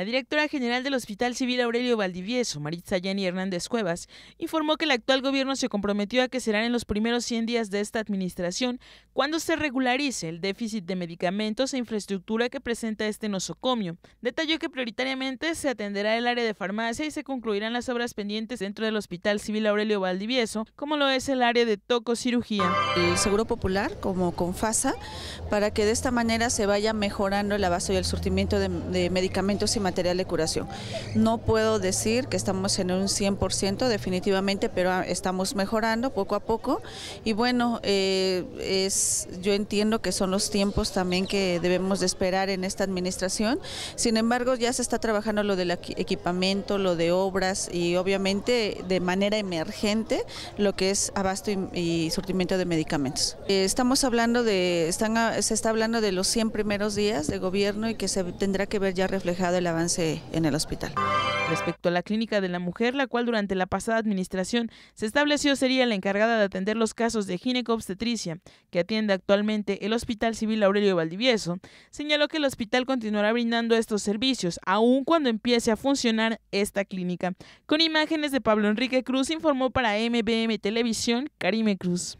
La directora general del Hospital Civil Aurelio Valdivieso, Maritza Jenny Hernández Cuevas, informó que el actual gobierno se comprometió a que serán en los primeros 100 días de esta administración cuando se regularice el déficit de medicamentos e infraestructura que presenta este nosocomio. Detalló que prioritariamente se atenderá el área de farmacia y se concluirán las obras pendientes dentro del Hospital Civil Aurelio Valdivieso, como lo es el área de tococirugía. El Seguro Popular, como Confasa, para que de esta manera se vaya mejorando el abasto y el surtimiento de, medicamentos y material de curación. No puedo decir que estamos en un 100% definitivamente, pero ah, estamos mejorando poco a poco y bueno, eh, es, yo entiendo que son los tiempos también que debemos de esperar en esta administración, sin embargo ya se está trabajando lo del equipamiento, lo de obras y obviamente de manera emergente lo que es abasto y, surtimiento de medicamentos. Eh, estamos hablando de, están, ah, se está hablando de los 100 primeros días de gobierno y que se tendrá que ver ya reflejado el avance en el hospital. Respecto a la clínica de la mujer, la cual durante la pasada administración se estableció sería la encargada de atender los casos de ginecobstetricia, que atiende actualmente el Hospital Civil Aurelio Valdivieso, señaló que el hospital continuará brindando estos servicios, aun cuando empiece a funcionar esta clínica. Con imágenes de Pablo Enrique Cruz, informó para MBM Televisión Karime Cruz.